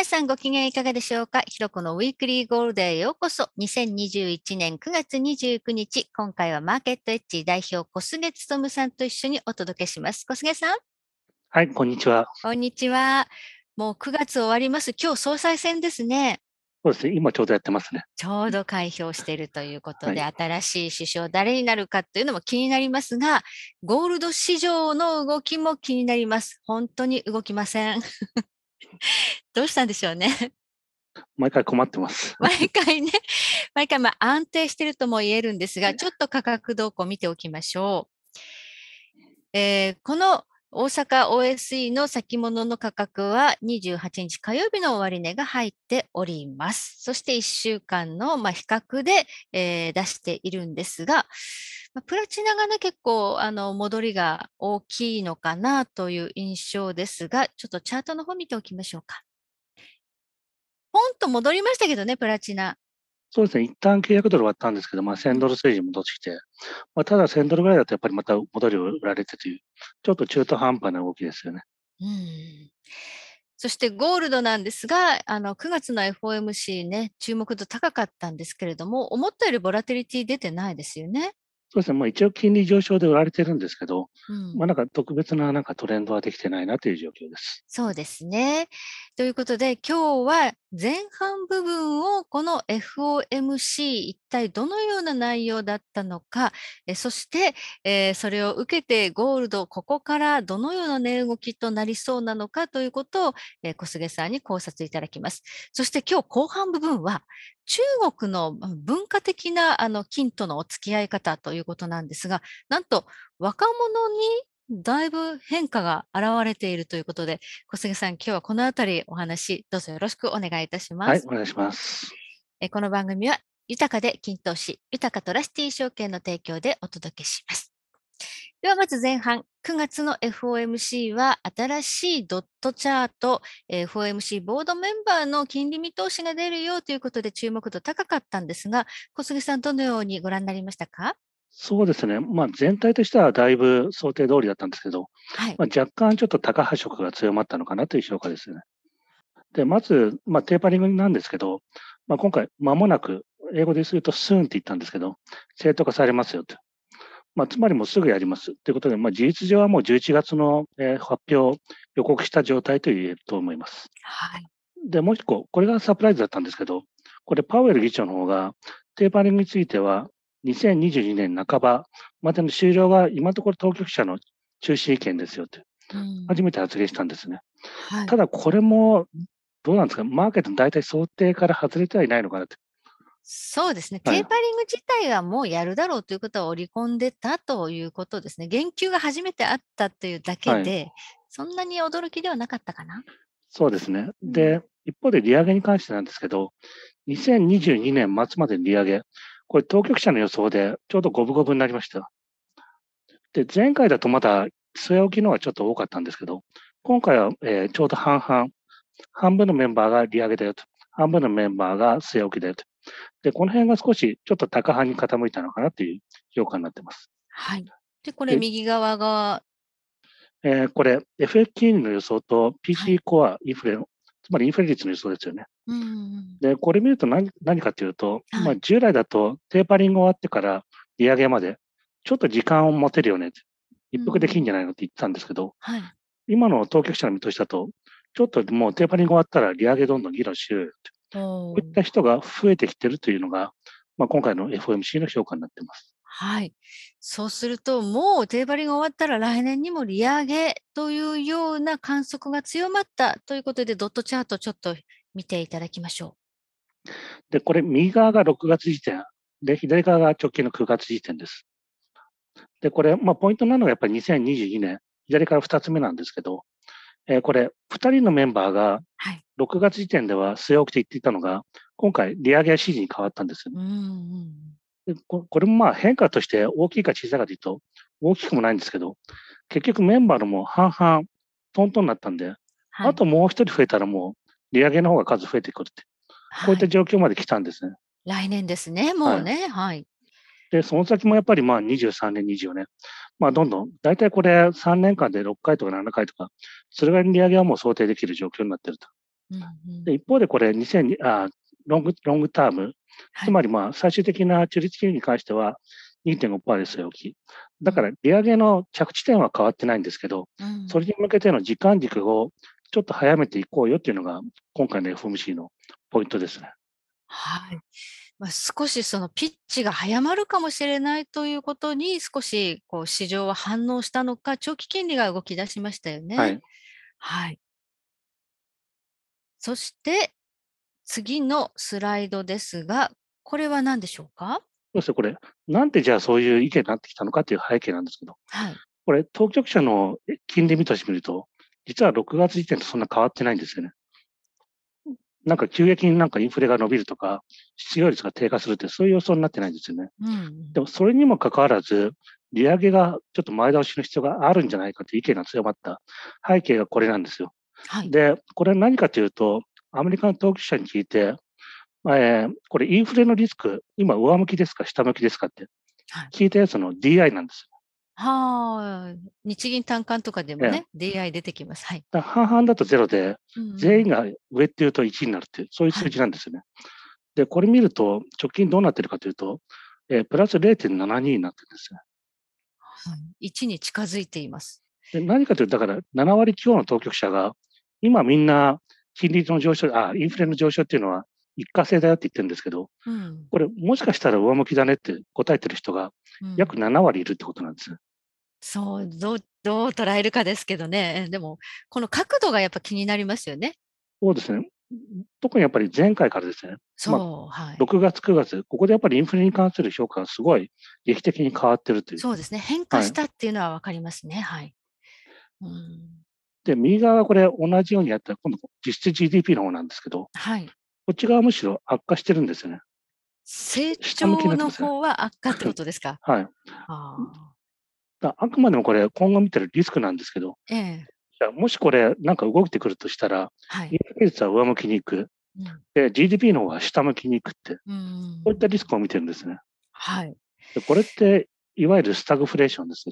皆さんご機嫌いかがでしょうかひろこのウィークリーゴールデーようこそ。2021年9月29日、今回はマーケットエッジ代表小菅勤さんと一緒にお届けします。小菅さん。はい、こんにちは。こんにちは。もう9月終わります。今日総裁選ですね。そうですね。今ちょうどやってますね。ちょうど開票しているということで、はい、新しい首相誰になるかというのも気になりますが、ゴールド市場の動きも気になります。本当に動きません。どうしたんでしょうね。毎回困ってます。毎回ね、毎回まあ安定してるとも言えるんですが、ちょっと価格動向を見ておきましょう。えー、この大阪 OSE の先物の価格は28日火曜日の終値が入っております。そして1週間の比較で、えー、出しているんですが、プラチナがね、結構戻りが大きいのかなという印象ですが、ちょっとチャートの方見ておきましょうか。ポンと戻りましたけどね、プラチナ。そうですね、一旦900ドル割ったんですけど、まあ、1000ドル水準戻ってきて、まあ、ただ1000ドルぐらいだとやっぱりまた戻りを売られてという、ちょっと中途半端な動きですよね。うんそしてゴールドなんですが、あの9月の FOMC ね、注目度高かったんですけれども、思ったよりボラテリティ出てないですよね。そうですね、まあ、一応金利上昇で売られてるんですけど、うん、まあ、なんか特別ななんかトレンドはできてないなという状況です。そうですね。ということで、今日は前半部分をこの f o m c 体どのような内容だったのか、えそして、えそれを受けてゴールド、ここからどのような値動きとなりそうなのかということを、え小菅さんに考察いただきます。そして今日後半部分は、中国の文化的なあの金とのお付き合い方ということなんですが、なんと若者にだいぶ変化が現れているということで、小菅さん、今日はこのあたりお話、どうぞよろしくお願いいたします。はい、お願いします。この番組は豊かで均等し、豊かトラスティ証券の提供でお届けします。ではまず前半、9月の FOMC は新しいドットチャート、FOMC ボードメンバーの金利見通しが出るよということで注目度高かったんですが、小杉さん、どのようにご覧になりましたかそうですね、まあ、全体としてはだいぶ想定通りだったんですけど、はい、まあ、若干ちょっと高波色が強まったのかなという評価ですね。でまず、まあ、テーパリングなんですけど、まあ、今回、まもなく英語ですると soon って言ったんですけど、正当化されますよと。まあ、つまりもうすぐやります。ということで、まあ、事実上はもう11月の、え発表を予告した状態と言えると思います。はい。で、もう一個、これがサプライズだったんですけど、これパウエル議長の方が、テーパリングについては、2022年半ばまでの終了が今のところ当局者の中止意見ですよと、うん、初めて発言したんですね。はい、ただこれも、どうなんですか、マーケットの大体想定から外れてはいないのかなと。そうですね、テーパリング自体はもうやるだろうということは織り込んでたということですね、言及が初めてあったというだけで、はい、そんなに驚きではなかったかな。そうですね。で、一方で利上げに関してなんですけど、2022年末までの利上げ、これ、当局者の予想でちょうど五分五分になりました。で、前回だとまだ据え置きのはちょっと多かったんですけど、今回は、えちょうど半々、半分のメンバーが利上げだよと、半分のメンバーが据え置きだよと。で、この辺が少しちょっと高半に傾いたのかなという評価になってます。はい。で、これ右側が。えー、これ、FF 金利の予想と PC コア、インフレ、はい、つまりインフレ率の予想ですよね。うん、うん、で、これ見ると何何かというと、はい、まあ、従来だとテーパリング終わってから利上げまで、ちょっと時間を持てるよね、一服できんじゃないのって言ってたんですけど、うんはい、今の当局者の見通しだと、ちょっともうテーパリング終わったら利上げどんどん議論しようよって。こういった人が増えてきてるというのが、まあ、今回の FOMC の評価になってます。はい、そうすると、もうテーパリング終わったら来年にも利上げというような観測が強まったということで、ドットチャートちょっと見ていただきましょう。で、これ、右側が6月時点で、左側が直近の9月時点です。で、これ、まあ、ポイントなのがやっぱり2022年、左から2つ目なんですけど、えー、これ、2人のメンバーが6月時点では据え置きと言っていたのが、今回、利上げ支持に変わったんですよ、ね。うんうん、でこれもまあ変化として大きいか小さいかというと、大きくもないんですけど、結局メンバーのも半々、トントンになったんで、はい、あともう一人増えたらもう、利上げの方が数増えてくるって、こういった状況まで来たんですね。来年ですね、もうね。はい、はいで、その先もやっぱりまあ23年、24年、まあどんどん、大体これ3年間で6回とか7回とか、それぐらいの利上げはもう想定できる状況になってると。で一方でこれ2 0 0あロング、ロングターム、つまりまあ最終的な中立金利に関しては2.5%ですよ、置き。だから利上げの着地点は変わってないんですけど、うん、それに向けての時間軸をちょっと早めていこうよっていうのが今回の FMC のポイントですね。はい。まあ、少しそのピッチが早まるかもしれないということに少しこう市場は反応したのか長期金利が動き出しましたよね。はい、はいそして次のスライドですが、これは何でしょうかそうですこれ、なんでじゃあそういう意見になってきたのかという背景なんですけど、はい、これ、当局者の金利見通し見ると、実は6月時点とそんな変わってないんですよね。なんか急激になんかインフレが伸びるとか、失業率が低下するって、そういう予想になってないんですよね。うん、でも、それにもかかわらず、利上げがちょっと前倒しの必要があるんじゃないかという意見が強まった背景がこれなんですよ。はい、で、これは何かというと、アメリカの当局者に聞いて、えー、これインフレのリスク、今上向きですか、下向きですかって、聞いたやつの DI なんですよ。はあ、日銀短観とかでもね、DI 出てきます。はい、半々だとゼロで、全員が上っていうと1になるっていう、そういう数字なんですよね。はい、で、これ見ると、直近どうなってるかというと、えー、プラス0.72になってるんですよ。はい、1に近づいています。で何かというと、だから7割強の当局者が今みんな金利の上昇、あ、インフレの上昇っていうのは一過性だよって言ってるんですけど、うん、これもしかしたら上向きだねって答えてる人が約7割いるってことなんです。うん、そうどうどう捉えるかですけどね、でも、この角度がやっぱ気になりますよね。そうですね、特にやっぱり前回からですね、そうはい、6月、9月、ここでやっぱりインフレに関する評価がすごい劇的に変わってるという。そうですね、変化したっていうのは分かりますね。はい、はい、で、右側はこれ同じようにやったら、今度実質 GDP の方なんですけど、はい、こっち側むしろ悪化してるんですよね。成長の方は悪化ってことですか。はい。ああくまでもこれ、今後見てるリスクなんですけど、ええー、もしこれ、なんか動いてくるとしたら、はい、インフレ率は上向きにいく、うん、で、GDP の方は下向きにいくって、うん、こういったリスクを見てるんですね。はい、でこれって、いわゆるスタグフレーションです。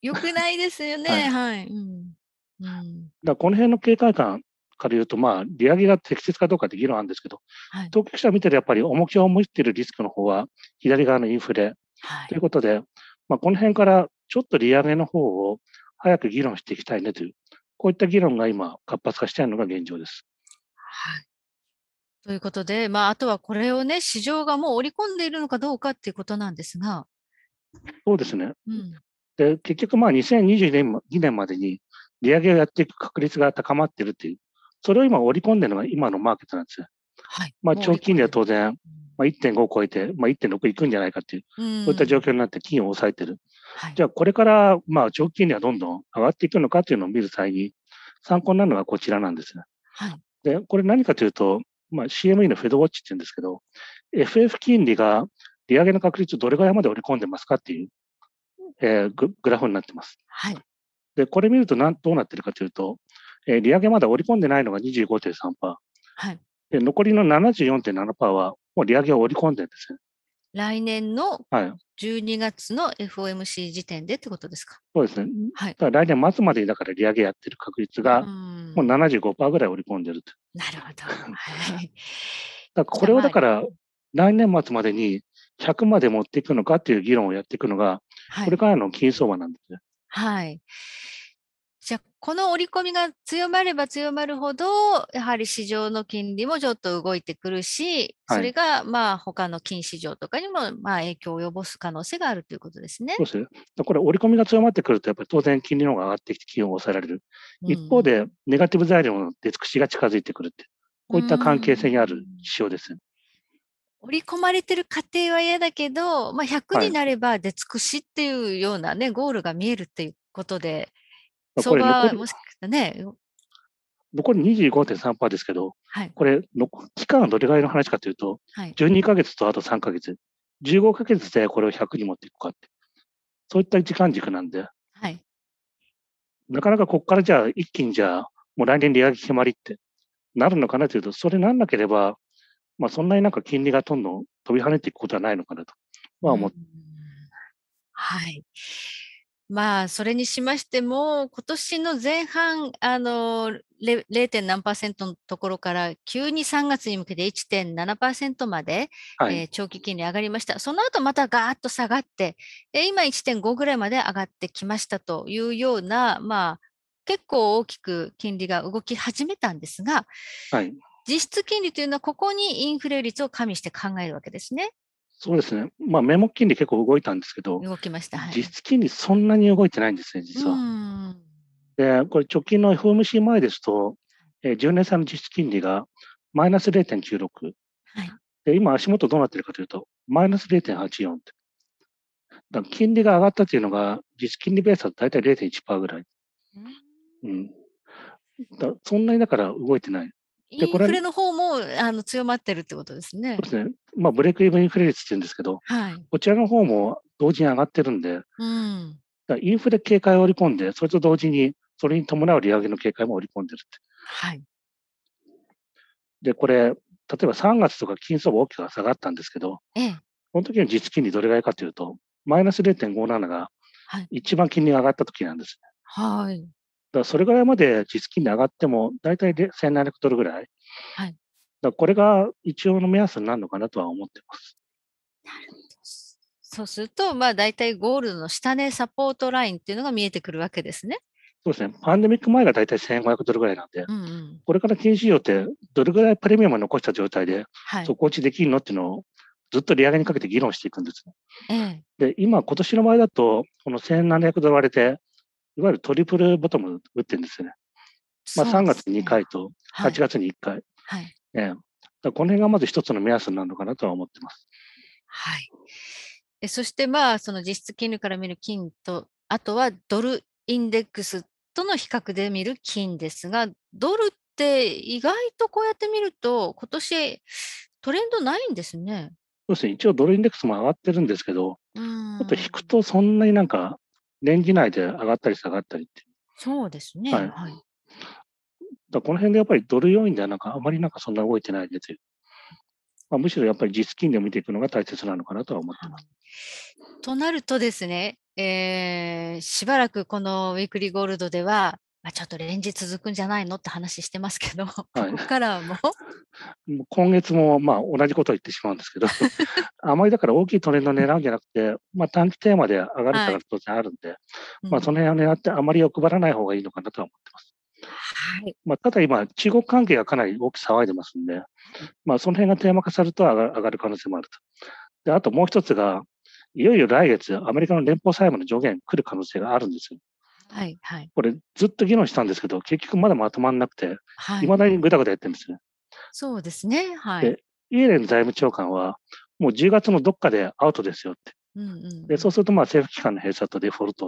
よくないですよね、はい、はい、うん。うん、だこの辺の警戒感から言うと、まあ、利上げが適切かどうかって議論なんですけど、はい、当局者見てるやっぱり重きを持っているリスクの方は、左側のインフレ、はい、ということで、まあ、この辺からちょっと利上げの方を早く議論していきたいねという、こういった議論が今、活発化しているのが現状です。はいということで、まあ、あとはこれをね、市場がもう織り込んでいるのかどうかっていうことなんですが。そうですね。うん、で結局、まあ、2 0 2年 ,2 年までに利上げをやっていく確率が高まっているという、それを今織り込んでるのが今のマーケットなんですよ。はい、まあ、長期金利は当然、まあ、1.5を超えて、まあ、1.6いくんじゃないかという、そういった状況になって金を抑えてる。はい、じゃあ、これから、まあ、長期金利はどんどん上がっていくのかというのを見る際に、参考になるのがこちらなんですね。はい、で、これ何かというと、まあ、CME のフェドウォッチって言うんですけど、FF 金利が利上げの確率をどれぐらいまで織り込んでますかっていう、えー、グラフになってます。で、これ見るとなんどうなってるかというと、えー、利上げまだ織り込んでないのが25.3%。はい。で、残りの74.7%は、もう利上げを織り込んでるんですね。来年の12月の FOMC 時点でってことですか、はい、そうですね。はい、来年末までだから利上げやってる確率が、もう75%ぐらい織り込んでると。なるほど。はい。だこれをだから、来年末までに100まで持っていくのかっていう議論をやっていくのが、これからの金相場なんですね。はい。じゃあ、この折り込みが強まれば強まるほど、やはり市場の金利もちょっと動いてくるし、それがまあ他の金市場とかにもまあ影響を及ぼす可能性があるということですね。そうですこれ、折り込みが強まってくると、やっぱり当然金利の方が上がってきて、金を抑えられる。一方で、ネガティブ材料の出尽くしが近づいてくるって、こういった関係性にある指標です。織り込まれてる過程は嫌だけど、まあ、100になれば出尽くしっていうようなね、はい、ゴールが見えるっていうことで、相場はもしかしたらね。残り25.3%ですけど、はい、これの、期間はどれぐらいの話かというと、はい、12か月とあと3か月、15か月でこれを100に持っていくかって、そういった時間軸なんで、はい、なかなかここからじゃあ、一気にじゃあ、もう来年利上げ決まりってなるのかなというと、それなんなければ、まあ、そんなになんか金利がどんどん飛び跳ねていくことはないのかなとは思って、うん、はい。まあ、それにしましても、今年の前半、あの、0. 何パーセントのところから急に3月に向けて1.7%まで、はい、えー、長期金利上がりました。その後またガーッと下がって、今1.5ぐらいまで上がってきましたというような、まあ、結構大きく金利が動き始めたんですが、はい、実質金利というのは、ここにインフレ率を加味して考えるわけですね。そうですね、まあ、メモ金利結構動いたんですけど、動きました、はい、実質金利、そんなに動いてないんですね、実は。で、これ、直近の FOMC 前ですと、えー、10年債の実質金利がマイナス0.96、はい、で今、足元どうなってるかというと、マイナス0.84って。だ金利が上がったというのが、実質金利ベースだと大体0.1%ぐらい。うん、うん、だそんなにだから動いてない。インフレの方もあの強まってるってことですね。そうですね。まあ、ブレイクイブインフレ率って言うんですけど、はい、こちらの方も同時に上がってるんで、うん、インフレ警戒を織り込んで、それと同時に、それに伴う利上げの警戒も織り込んでるって。はい。で、これ、例えば3月とか金相場大きく下がったんですけど、ええ、この時の実金利どれぐらいかというと、マイナス0.57が一番金利が上がった時なんです、ね。はい。だそれぐらいまで実金利上がっても、大体で1700ドルぐらい。はい、だこれが一応の目安になるのかなとは思ってます。なるほど。そうすると、まあ、大体ゴールドの下値、サポートラインっていうのが見えてくるわけですね。そうですね。パンデミック前が大体1500ドルぐらいなんで、うんうん、これから金市場ってどれぐらいプレミアム残した状態で底落ちできるのっていうのをずっと利上げにかけて議論していくんですね。ええ、で、今、今年の場合だと、この1700ドル割れて、いわゆるトリプルボトム打ってるんですよね。まあ、3月に2回と8月に1回。はい。え、だこの辺がまず一つの目安なのかなとは思ってます。はい。えそしてまあ、その実質金利から見る金と、あとはドルインデックスとの比較で見る金ですが、ドルって意外とこうやって見ると、今年トレンドないんですね。そうですね、一応ドルインデックスも上がってるんですけど、ちょっと引くとそんなになんか年次内で上がったり下がったりってそうですね。はい。はい、だこの辺でやっぱりドル要因ではなんかあまりなんかそんな動いてないですよ。まあ、むしろやっぱり実金で見ていくのが大切なのかなとは思ってます。となるとですね、えー、しばらくこのウィークリーゴールドでは、まあ、ちょっと連日続くんじゃないのって話してますけど、はい、ここからも 今月もまあ同じことを言ってしまうんですけど、あまりだから大きいトレンドを狙うんじゃなくて、まあ、短期テーマで上がるから当然あるんで、はい、まあ、その辺を狙ってあまり欲張らない方がいいのかなとは思ってます。はいまあ、ただ今、中国関係がかなり大きく騒いでますんで、まあ、その辺がテーマ化されると上がる可能性もあると。であともう一つが、いよいよ来月、アメリカの連邦債務の上限来る可能性があるんですよ。はいはい、これずっと議論したんですけど、結局まだまとまらなくて、いまだにぐだぐだやってるんですね。そうですね、はい、イエレン財務長官は、もう10月のどっかでアウトですよって。うんうん、でそうするとまあ政府機関の閉鎖とデフォルト、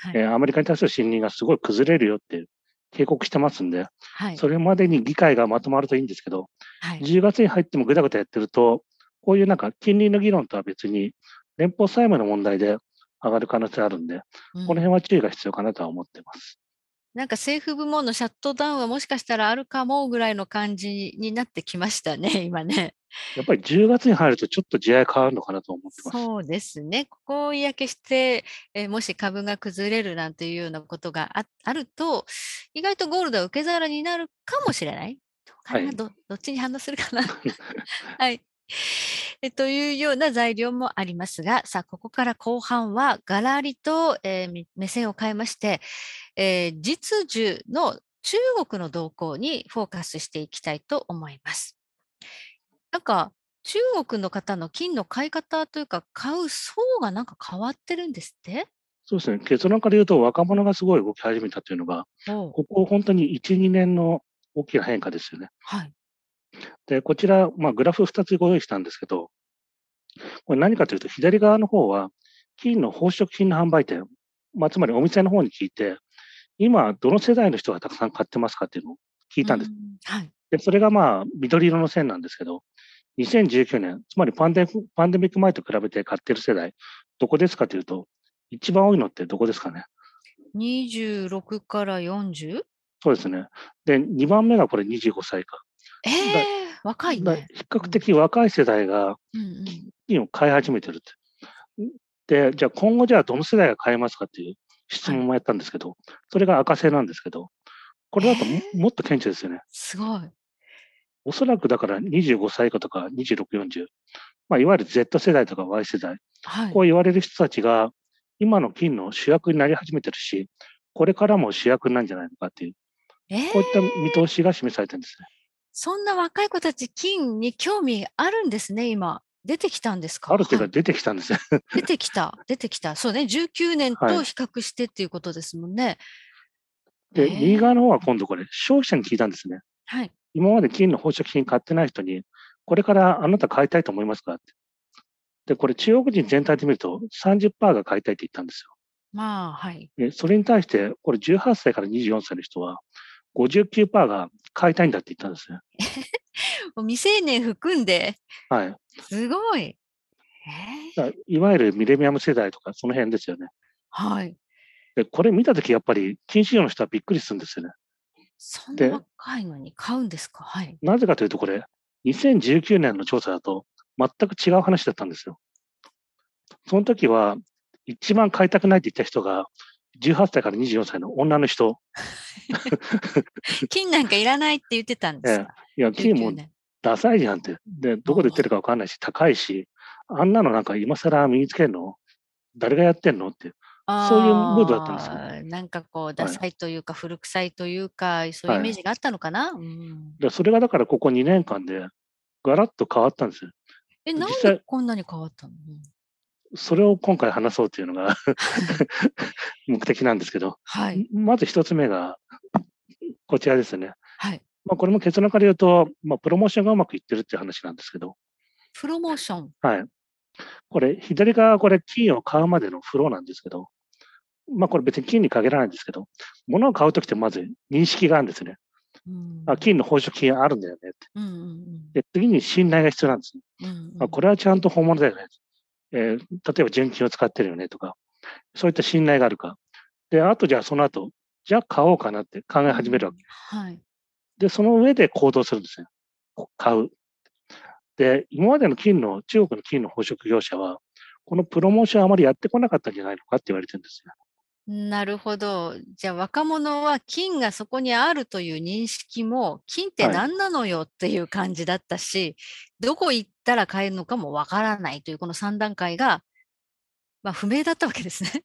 はい、えー、アメリカに対する信任がすごい崩れるよって警告してますんで、はい、それまでに議会がまとまるといいんですけど、はい、10月に入ってもぐだぐだやってると、こういうなんか金利の議論とは別に、連邦債務の問題で上がる可能性あるんで、この辺は注意が必要かなとは思ってます。なんか政府部門のシャットダウンはもしかしたらあるかもぐらいの感じになってきましたね、今ね。やっぱり10月に入るとちょっと地合い変わるのかなと思ってます。そうですね。ここを嫌気して、えもし株が崩れるなんていうようなことがあると、意外とゴールドは受け皿になるかもしれない。ど,、どっちに反応するかな。はい。えというような材料もありますが、さあ、ここから後半はがらりと、えー、目線を変えまして、えー、実需の中国の動向にフォーカスしていきたいと思います。なんか、中国の方の金の買い方というか、買う層がなんか変わってるんですってそうですね、結論から言うと、若者がすごい動き始めたというのが、ここ本当に1、2年の大きな変化ですよね。はい、で、こちら、まあ、グラフ2つご用意したんですけど、これ何かというと、左側の方は、金の宝飾品の販売店、まあ、つまりお店の方に聞いて、今、どの世代の人がたくさん買ってますかっていうのを聞いたんです。はい、でそれがまあ緑色の線なんですけど、2019年、つまりパンデパンデミック前と比べて買ってる世代、どこですかというと、一番多いのってどこですかね。26から 40? そうですね。で、2番目がこれ25歳か。ええー、若い、ね、比較的若い世代が基金を買い始めてるって。うんうん、で、じゃあ今後じゃあどの世代が買えますかっていう質問もやったんですけど、はい、それが赤線なんですけど、これだとも,、もっと顕著ですよね。すごい。おそらくだから25歳以下とか26、40、まあ、いわゆる Z 世代とか Y 世代、はい、こう言われる人たちが今の金の主役になり始めてるし、これからも主役なんじゃないのかっていう、えー、こういった見通しが示されてるんですね。そんな若い子たち金に興味あるんですね、今。出てきたんですかあるというか出てきたんですよ、はい、出てきた、出てきた。そうね、19年と比較してっていうことですもんね。はい、で、右側の方は今度これ、消費者に聞いたんですね。はい。今まで金の宝飾品買ってない人に、これからあなた買いたいと思いますかって。で、これ中国人全体で見ると30%が買いたいって言ったんですよ。まあ、はい。で、それに対して、これ18歳から24歳の人は、59%が買いたいんだって言ったんですね。未成年含んで。はい。すごい。えー、いわゆるミレニアム世代とか、その辺ですよね。はい。で、これ見たとき、やっぱり、禁止用の人はびっくりするんですよね。そんな若いのに買うんですかはい。なぜかというと、これ、2019年の調査だと、全く違う話だったんですよ。その時は、一番買いたくないって言った人が、18歳から24歳の女の人。金なんかいらないって言ってたんですいや、金もダサいじゃんって。で、どこで売ってるかわかんないし、高いし、あんなのなんか今更身につけるの誰がやってんのって。そういうムードだったんですよ、なんかこう、ダサいというか、古臭いというか、そういうイメージがあったのかな。はい、でそれがだから、ここ2年間で、ガラッと変わったんですよ。え、なんでこんなに変わったのそれを今回話そうというのが目的なんですけど、はい、まず一つ目が、こちらですね。はい。まあ、これも結論から言うと、まあ、プロモーションがうまくいってるっていう話なんですけど。プロモーションはい。これ、左側、これ、金を買うまでのフローなんですけど、まあ、これ別に金に限らないんですけど、物を買うときってまず認識があるんですね。うん、あ金の報酬金あるんだよねって、で。次に信頼が必要なんですうんうん、あ。これはちゃんと本物だよね。えー、例えば純金を使ってるよねとか、そういった信頼があるか。で、あとじゃあその後、じゃあ買おうかなって考え始めるわけです。はい、で、その上で行動するんですよ。買う。で、今までの金の、中国の金の宝飾業者は、このプロモーションあまりやってこなかったんじゃないのかって言われてるんですよ。なるほど。じゃあ若者は金がそこにあるという認識も金って何なのよっていう感じだったし、はい、どこ行ったら買えるのかもわからないという、この3段階が、まあ、不明だったわけですね。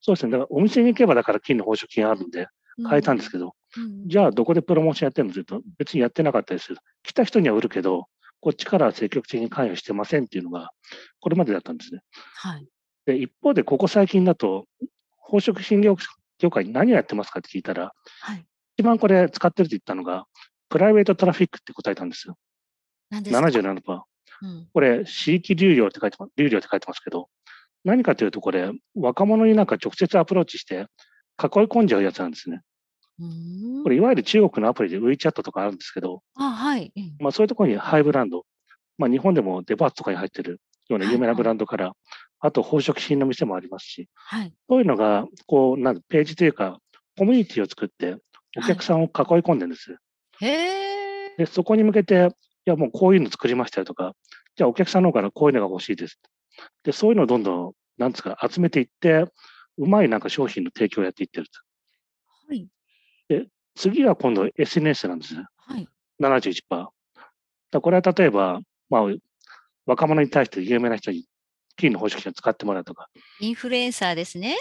そうですね。だからお店に行けば、だから金の報酬金あるんで、買えたんですけど、うん、じゃあどこでプロモーションやってるのというと、別にやってなかったです来た人には売るけど、こっちから積極的に関与してませんっていうのが、これまでだったんですね。はい、で一方で、ここ最近だと、宝飾品業界何をやってますかって聞いたら、はい、一番これ使ってるって言ったのが、プライベートトラフィックって答えたんですよ。77%。これ、地域流量って書いてます、流量って書いてますけど、何かというと、これ、若者になんか直接アプローチして、囲い込んじゃうやつなんですね。これ、いわゆる中国のアプリで WeChat とかあるんですけど、あはいまあ、そういうところにハイブランド、まあ、日本でもデパートとかに入ってるような有名なブランドから、はいはい、あと宝飾品の店もありますし、はい、そういうのが、こう、なんページというか、コミュニティを作って、お客さんを囲い込んでるんです。はい、へでそこに向けて、いや、もうこういうの作りましたよとか、じゃあお客さんの方からこういうのが欲しいです。で、そういうのをどんどん、なんですか、集めていって、うまいなんか商品の提供をやっていってると。はい。で、次が今度 SNS なんですね。はい。71%。だこれは例えば、まあ、若者に対して有名な人に金の宝石を使ってもらうとか。インフルエンサーですね。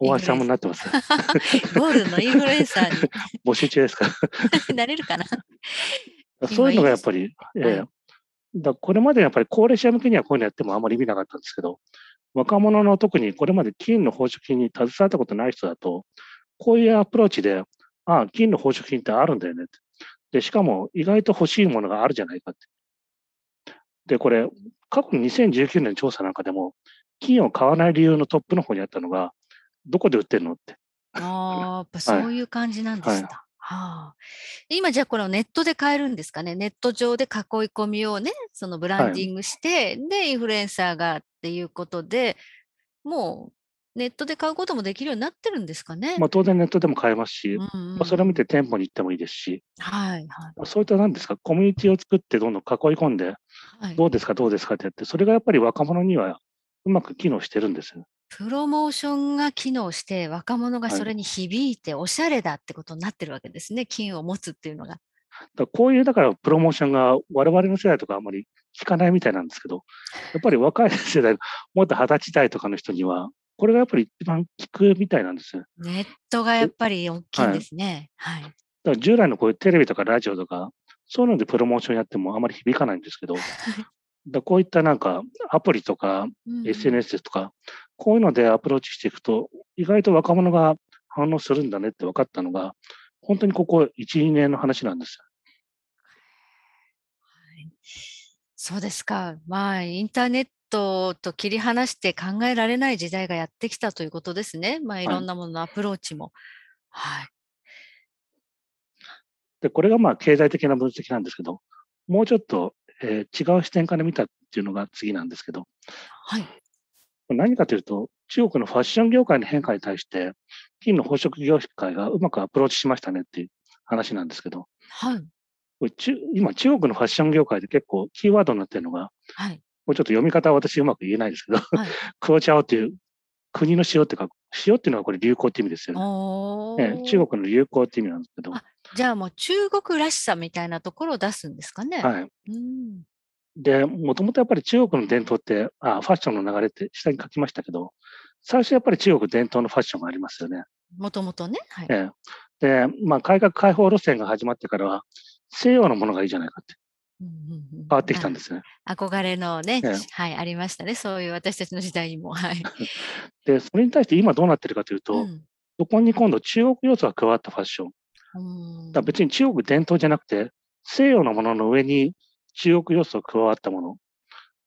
大橋さんもなってます。ゴールのインフルエンサーに。募集中ですか なれるかな。そういうのがやっぱり、えー、だこれまでやっぱり高齢者向けにはこういうのやってもあんまり意味なかったんですけど、若者の特にこれまで金の宝飾品に携わったことない人だと、こういうアプローチで、ああ、金の宝飾品ってあるんだよねって。で、しかも意外と欲しいものがあるじゃないかって。で、これ、過去の2019年調査なんかでも、金を買わない理由のトップの方にあったのが、どこで売ってるのって。ああ、やっぱそういう感じなんですね、はいはい。はあ、今じゃあこのネットで買えるんですかねネット上で囲い込みをねそのブランディングして、はい、でインフルエンサーがっていうことでもうネットで買うこともできるようになってるんですかね、まあ、当然ネットでも買えますし、うんうん、まあ、それを見て店舗に行ってもいいですし、はいはいまあ、そういった何ですかコミュニティを作ってどんどん囲い込んで、はい、どうですかどうですかってやってそれがやっぱり若者にはうまく機能してるんですプロモーションが機能して若者がそれに響いておしゃれだってことになってるわけですね、金を持つっていうのが。だこういうだからプロモーションが我々の世代とかあんまり聞かないみたいなんですけど、やっぱり若い世代、もっと二十歳代とかの人には、これがやっぱり一番効くみたいなんですよ。ネットがやっぱり大きいんですね。はい、はい、だから従来のこういうテレビとかラジオとか、そういうのでプロモーションやってもあまり響かないんですけど、だこういったなんかアプリとか SNS とか、こういうのでアプローチしていくと、意外と若者が反応するんだねって分かったのが、本当にここ1、2年の話なんですよ。はい、そうですか。まあ、インターネットと切り離して考えられない時代がやってきたということですね。まあ、いろんなもののアプローチも。はい。はい、で、これがまあ、経済的な分析なんですけど、もうちょっとえー、違う視点から見たっていうのが次なんですけど、はい、何かというと、中国のファッション業界の変化に対して、金の宝飾業界がうまくアプローチしましたねっていう話なんですけど、はい、今、中国のファッション業界で結構キーワードになってるのが、はい、もうちょっと読み方は私うまく言えないですけど、はい、クオチャオっていう国の塩って書く。塩っていうのはこれ流行って意味ですよね。ね中国の流行って意味なんですけど。じゃあもう中国らしさみたいなところを出すんですかね。はい。うん、で、もともとやっぱり中国の伝統ってあ、ファッションの流れって下に書きましたけど、最初やっぱり中国伝統のファッションがありますよね。もともとね。はい、で、まあ、改革開放路線が始まってからは、西洋のものがいいじゃないかって。変わってきたんですね。はい、憧れのね、ね、はい、ありましたね、そういう私たちの時代にも。はい、で、それに対して今どうなってるかというと、うん、そこに今度、中国要素が加わったファッション。だ別に中国伝統じゃなくて、西洋のものの上に中国要素が加わったもの。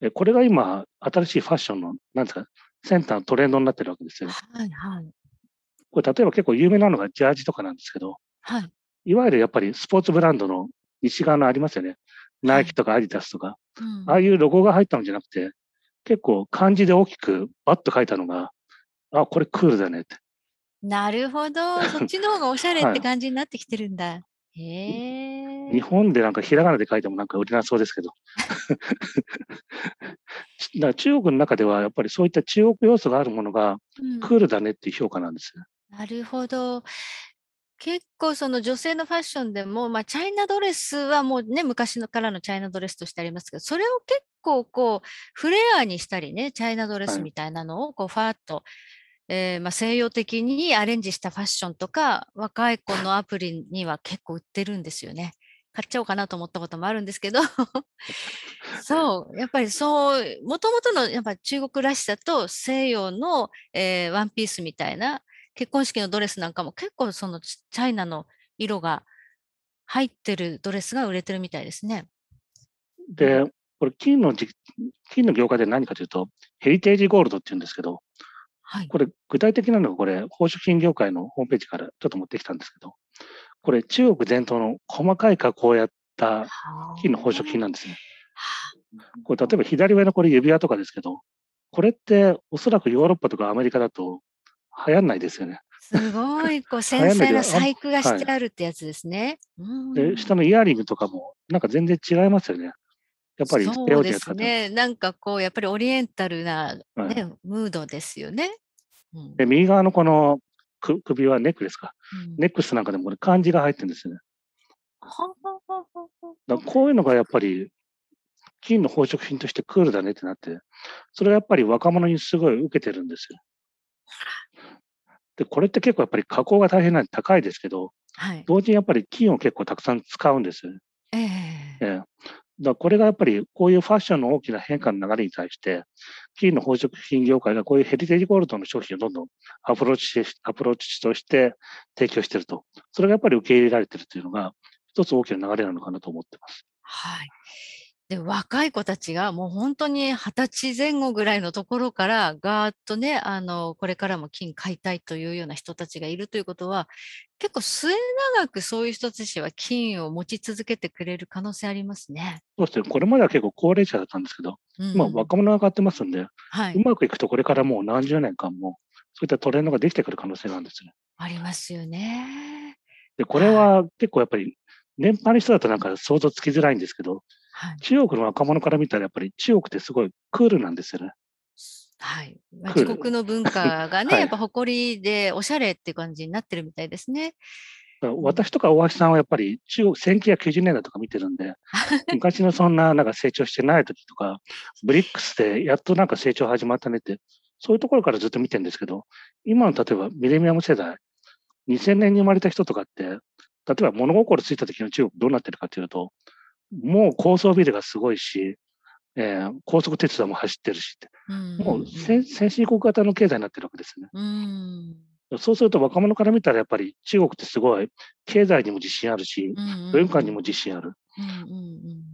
えこれが今、新しいファッションの、なんですか、センターのトレンドになってるわけですよ。はいはい、これ、例えば結構有名なのがジャージとかなんですけど、はい、いわゆるやっぱりスポーツブランドの西側のありますよね。ナイキとかアディダスとか、ああいうロゴが入ったのじゃなくて、結構漢字で大きくバッと書いたのが、あ、これクールだねって。なるほど。そっちの方がおしゃれって感じになってきてるんだ。はい、へえ。日本でなんかひらがなで書いてもなんか売れなそうですけど。だから中国の中ではやっぱりそういった中国要素があるものがクールだねっていう評価なんです。うんなるほど。結構その女性のファッションでも、まあ、チャイナドレスはもうね、昔のからのチャイナドレスとしてありますけど、それを結構こう、フレアにしたりね、チャイナドレスみたいなのをこう、ファーっと、はい、えー、まあ、西洋的にアレンジしたファッションとか、若い子のアプリには結構売ってるんですよね。買っちゃおうかなと思ったこともあるんですけど そう、やっぱりそう、もともとのやっぱ中国らしさと西洋の、えー、ワンピースみたいな、結婚式のドレスなんかも結構そのチャイナの色が入ってるドレスが売れてるみたいですね。で、これ金の金の業界で何かというと、ヘリテージゴールドっていうんですけど、はい、これ具体的なのがこれ、宝飾品業界のホームページからちょっと持ってきたんですけど、これ中国伝統の細かい加工をやった金の宝飾品なんですね。これ例えば左上のこれ指輪とかですけど、これっておそらくヨーロッパとかアメリカだと流行んないですよね。すごい、こう、繊細な細工がしてあるってやつですね。で、下のイヤリングとかも、なんか全然違いますよね。やっぱりそうですね。なんかこう、やっぱりオリエンタルな、ね、はい、ムードですよね。で、右側のこのく首はネックですか。うん、ネックスなんかでもこれ漢字が入ってるんですよね。だこういうのがやっぱり金の宝飾品としてクールだねってなって、それがやっぱり若者にすごい受けてるんですよ。で、これって結構やっぱり加工が大変なんで高いですけど、はい、同時にやっぱり金を結構たくさん使うんですよね。えー、えー、だこれがやっぱりこういうファッションの大きな変化の流れに対して、金の宝飾品業界がこういうヘリテージゴールドの商品をどんどんアプローチアプローチとして提供していると、それがやっぱり受け入れられているというのが、一つ大きな流れなのかなと思ってます。はいで若い子たちがもう本当に20歳前後ぐらいのところからガーッとねあのこれからも金買いたいというような人たちがいるということは結構末永くそういう人たちは金を持ち続けてくれる可能性ありますね。そうですねこれまでは結構高齢者だったんですけど、うん、今若者が上がってますんで、はい、うまくいくとこれからもう何十年間もそういったトレンドができてくる可能性なんですね。ありますよね。でこれは結構やっぱり年配の人だとなんか想像つきづらいんですけど、はい、中国の若者から見たらやっぱり中国ってすごいクールなんですよね。はい、まあ、自国の文化がね、はい、やっぱ誇りでおしゃれっていう感じになってるみたいですね。私とか大橋さんはやっぱり中国1990年代とか見てるんで、昔のそんななんか成長してない時とか、ブリックスでやっとなんか成長始まったねって、そういうところからずっと見てるんですけど、今の例えばミレニアム世代、2000年に生まれた人とかって、例えば物心ついた時の中国どうなってるかというと、もう高層ビルがすごいし、えー、高速鉄道も走ってるし、って、もう先進国型の経済になってるわけですね。うそうすると若者から見たらやっぱり中国ってすごい経済にも自信あるし、文化にも自信ある、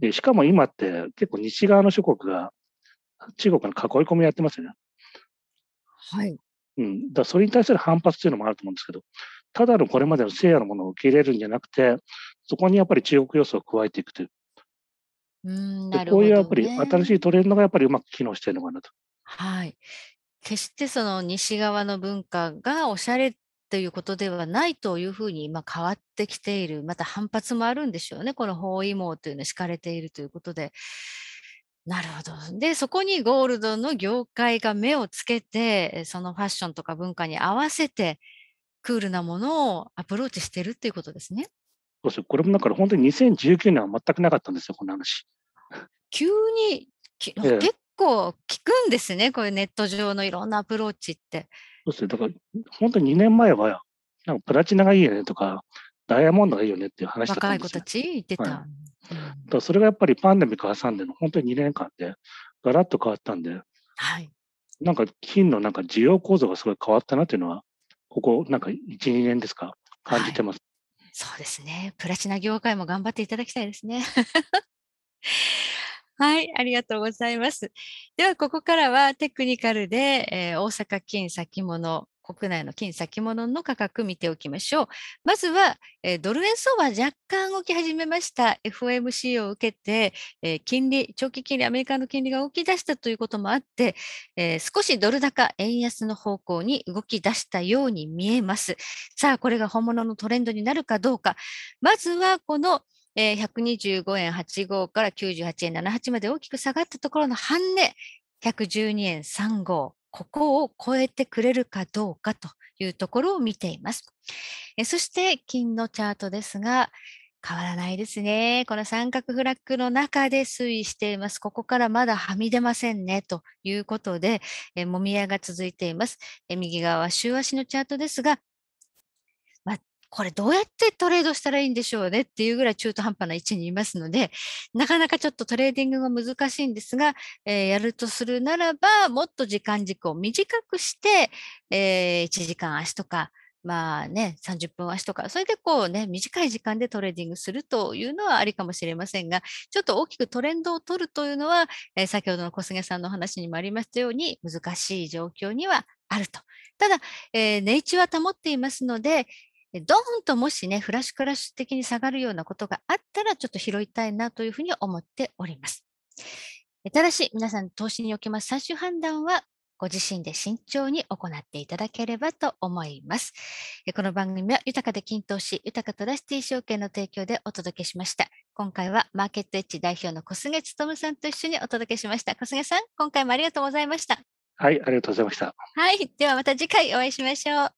で。しかも今って結構西側の諸国が中国の囲い込みやってますよね。はい。うん、だそれに対する反発というのもあると思うんですけど、ただのこれまでの西洋のものを受け入れるんじゃなくて、そこにやっぱり中国要素を加えていくという。うんなるほどね、こういうやっぱり新しいトレンドがやっぱりうまく機能してるのかなと。はい、決してその西側の文化がおしゃれということではないというふうに今変わってきている、また反発もあるんでしょうね、この包囲網というのを敷かれているということで。なるほど。で、そこにゴールドの業界が目をつけて、そのファッションとか文化に合わせて、クールなものをアプローチしてるっていうことですね。そうですこれもだから本当に2019年は全くなかったんですよ、この話。急に、結構聞くんですね、こういうネット上のいろんなアプローチって。そうですだから本当に2年前は、なんかプラチナがいいよねとか、ダイヤモンドがいいよねっていう話だったんですよ若い子たち言ってた。はい、それがやっぱりパンデミック挟んでの本当に2年間で、ガラッと変わったんで、はい、なんか金のなんか需要構造がすごい変わったなというのはここなんか1、2年ですか、感じてます、はい、そうですね、プラチナ業界も頑張っていただきたいですね。はい、ありがとうございます。では、ここからはテクニカルで、えー、大阪金先物国内の金先物の価格見ておきましょう。まずは、えー、ドル円相場若干動き始めました。FOMC を受けて、えー、金利、長期金利、アメリカの金利が動き出したということもあって、えー、少しドル高、円安の方向に動き出したように見えます。さあ、これが本物のトレンドになるかどうか。まずは、このえー、125円85から98円78まで大きく下がったところの半値、112円35。ここを超えてくれるかどうかというところを見ています。そして金のチャートですが、変わらないですね。この三角フラッグの中で推移しています。ここからまだはみ出ませんね。ということで、もみ合いが続いています。右側は週足のチャートですが、これどうやってトレードしたらいいんでしょうねっていうぐらい中途半端な位置にいますので、なかなかちょっとトレーディングが難しいんですが、えー、やるとするならば、もっと時間軸を短くして、えー、1時間足とか、まあね、30分足とか、それでこうね、短い時間でトレーディングするというのはありかもしれませんが、ちょっと大きくトレンドを取るというのは、えー、先ほどの小菅さんの話にもありましたように、難しい状況にはあると。ただ、え値打ちは保っていますので、でドーンともしね、フラッシュクラッシュ的に下がるようなことがあったら、ちょっと拾いたいなというふうに思っております。ただし、皆さん投資におきます最終判断は、ご自身で慎重に行っていただければと思います。この番組は豊かで均等し、豊かトラスティ証券の提供でお届けしました。今回はマーケットエッジ代表の小菅勤さんと一緒にお届けしました。小菅さん、今回もありがとうございました。はい、ありがとうございました。はい、ではまた次回お会いしましょう。